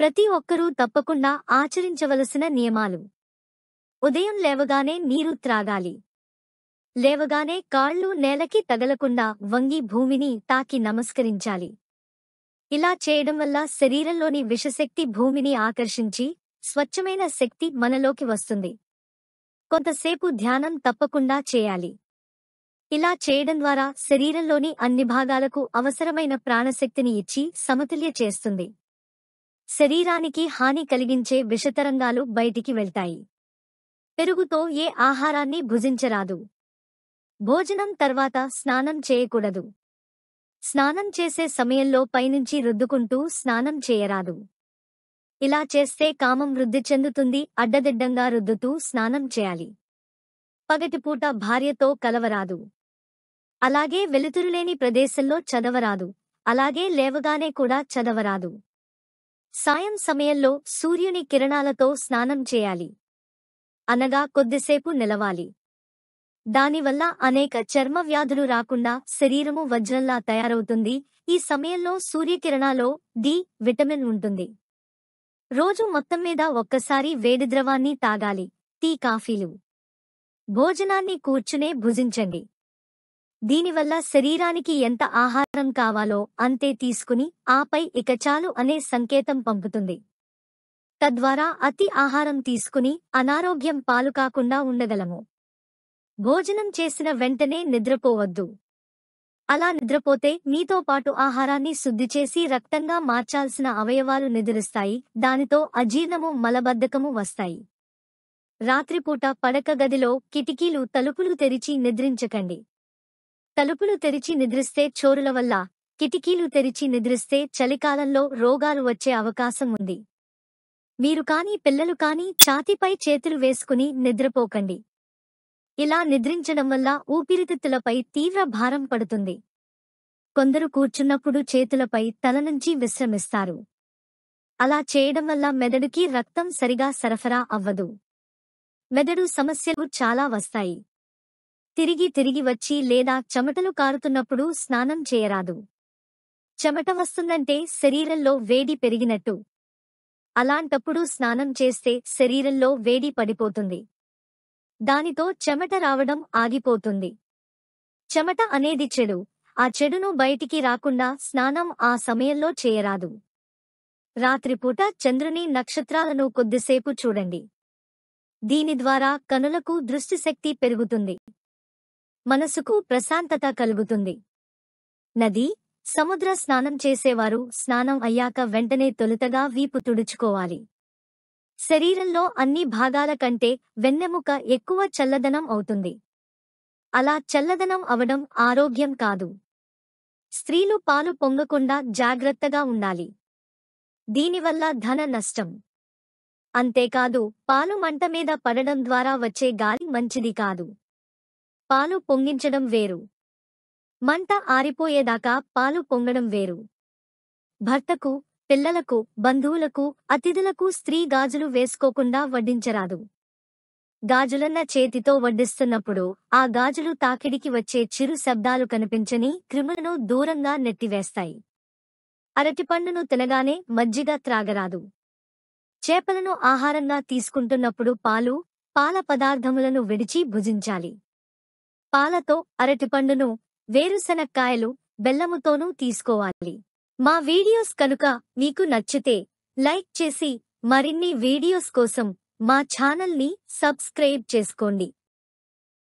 ప్రతి ఒక్కరూ తప్పకుండా ఆచరించవలసిన నియమాలు ఉదయం లేవగానే నీరు త్రాగాలి లేవగానే కాళ్ళు నేలకి తగలకుండా వంగి భూమిని తాకి నమస్కరించాలి ఇలా చేయడం వల్ల శరీరంలోని విషశక్తి భూమిని ఆకర్షించి స్వచ్ఛమైన శక్తి మనలోకి వస్తుంది కొంతసేపు ధ్యానం తప్పకుండా చేయాలి ఇలా చేయడం ద్వారా శరీరంలోని అన్ని భాగాలకు అవసరమైన ప్రాణశక్తిని ఇచ్చి సమతుల్య చేస్తుంది శరీరానికి హాని కలిగించే విషతరంగాలు బయటికి వెళ్తాయి పెరుగుతో ఏ ఆహారాన్ని భుజించరాదు భోజనం తర్వాత స్నానం చేయకూడదు స్నానం చేసే సమయంలో పైనుంచి రుద్దుకుంటూ స్నానం చేయరాదు ఇలా చేస్తే కామం వృద్ధి చెందుతుంది అడ్డదిడ్డంగా రుద్దుతూ స్నానం చేయాలి పగటిపూట భార్యతో కలవరాదు అలాగే వెలుతురులేని ప్రదేశంలో చదవరాదు అలాగే లేవగానే కూడా చదవరాదు సాయం సమయంలో సూర్యుని కిరణాలతో స్నానం చేయాలి అనగా కొద్దిసేపు నిలవాలి దానివల్ల అనేక చర్మ వ్యాధులు రాకుండా శరీరము వజ్రంలా తయారవుతుంది ఈ సమయంలో సూర్యకిరణాలో డి విటమిన్ ఉంటుంది రోజు మొత్తం మీద ఒక్కసారి వేడి ద్రవాన్ని తాగాలి టీ కాఫీలు భోజనాన్ని కూర్చునే భుజించండి దీనివల్ల శరీరానికి ఎంత ఆహారం కావాలో అంతే తీసుకుని ఆపై ఇక చాలు అనే సంకేతం పంపుతుంది తద్వారా అతి ఆహారం తీసుకుని అనారోగ్యం పాలు కాకుండా ఉండగలము భోజనం చేసిన వెంటనే నిద్రపోవద్దు అలా నిద్రపోతే మీతో పాటు ఆహారాన్ని శుద్ధి చేసి రక్తంగా మార్చాల్సిన అవయవాలు నిద్రిస్తాయి దానితో అజీర్ణము మలబద్ధకము వస్తాయి రాత్రిపూట పడక గదిలో కిటికీలు తలుపులు తెరిచి నిద్రించకండి తలుపులు తెరిచి నిద్రిస్తే చోరుల వల్ల కిటికీలు తెరిచి నిద్రిస్తే చలికాలంలో రోగాలు వచ్చే అవకాశం ఉంది మీరు కాని పిల్లలు కాని ఛాతీపై చేతులు వేసుకుని నిద్రపోకండి ఇలా నిద్రించడం వల్ల ఊపిరితిత్తులపై తీవ్ర భారం పడుతుంది కొందరు కూర్చున్నప్పుడు చేతులపై తల నుంచి విశ్రమిస్తారు అలా చేయడం వల్ల మెదడుకి రక్తం సరిగా సరఫరా అవ్వదు మెదడు సమస్యలు చాలా వస్తాయి తిరిగి తిరిగి వచ్చి లేదా చెమటలు కారుతున్నప్పుడు స్నానం చేయరాదు చెమట వస్తుందంటే శరీరంలో వేడి పెరిగినట్టు అలాంటప్పుడు స్నానం చేస్తే శరీరంలో వేడి పడిపోతుంది దానితో చెమట రావడం ఆగిపోతుంది చెమట అనేది చెడు ఆ చెడును బయటికి రాకుండా స్నానం ఆ సమయంలో చేయరాదు రాత్రిపూట చంద్రుని నక్షత్రాలను కొద్దిసేపు చూడండి దీని ద్వారా కనులకు దృష్టిశక్తి పెరుగుతుంది మనసుకు ప్రశాంతత కలుగుతుంది నది సముద్ర స్నానం చేసేవారు స్నానం అయ్యాక వెంటనే తొలుతగా వీపు తుడుచుకోవాలి శరీరంలో అన్ని భాగాల కంటే వెన్నెముక ఎక్కువ చల్లదనం అవుతుంది అలా చల్లదనం అవడం ఆరోగ్యం కాదు స్త్రీలు పాలు పొంగకుండా జాగ్రత్తగా ఉండాలి దీనివల్ల ధన నష్టం అంతేకాదు పాలు మంట మీద పడడం ద్వారా వచ్చే గాలి మంచిది కాదు పాలు పొంగించడం వేరు మంట ఆరిపోయేదాకా పాలు పొంగడం వేరు భర్తకు పిల్లలకు బంధువులకు అతిథులకు స్త్రీ గాజులు వేసుకోకుండా వడ్డించరాదు గాజులన్న చేతితో వడ్డిస్తున్నప్పుడు ఆ గాజులు తాకిడికి వచ్చే చిరు శబ్దాలు కనిపించని క్రిములను దూరంగా నెట్టివేస్తాయి అరటిపండును తినగానే మజ్జిగ త్రాగరాదు చేపలను ఆహారంగా తీసుకుంటున్నప్పుడు పాలు పాల పదార్థములను విడిచి భుజించాలి పాలతో అరటిపండును వేరుశనక్కాయలు బెల్లముతోనూ తీసుకోవాలి మా వీడియోస్ కనుక మీకు నచ్చితే లైక్ చేసి మరిన్ని వీడియోస్ కోసం మా ఛానల్ని సబ్స్క్రైబ్ చేసుకోండి